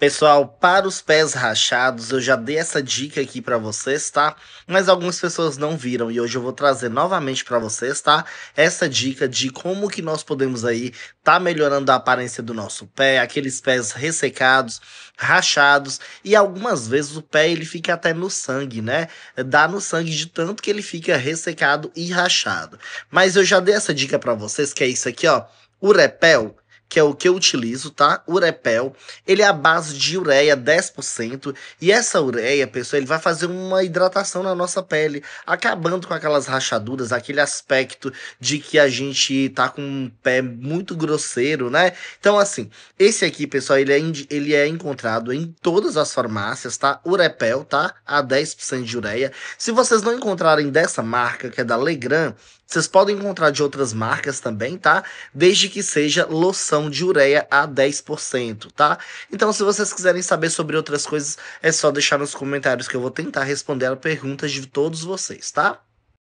Pessoal, para os pés rachados, eu já dei essa dica aqui para vocês, tá? Mas algumas pessoas não viram e hoje eu vou trazer novamente para vocês, tá? Essa dica de como que nós podemos aí tá melhorando a aparência do nosso pé, aqueles pés ressecados, rachados e algumas vezes o pé ele fica até no sangue, né? Dá no sangue de tanto que ele fica ressecado e rachado. Mas eu já dei essa dica para vocês que é isso aqui, ó, O repel que é o que eu utilizo, tá? Urepel. Ele é a base de ureia 10%. E essa ureia, pessoal, ele vai fazer uma hidratação na nossa pele, acabando com aquelas rachaduras, aquele aspecto de que a gente tá com um pé muito grosseiro, né? Então, assim, esse aqui, pessoal, ele é, ele é encontrado em todas as farmácias, tá? Urepel, tá? A 10% de ureia. Se vocês não encontrarem dessa marca, que é da Legrand, vocês podem encontrar de outras marcas também, tá? Desde que seja loção de ureia a 10%, tá? Então, se vocês quiserem saber sobre outras coisas, é só deixar nos comentários que eu vou tentar responder a perguntas de todos vocês, tá?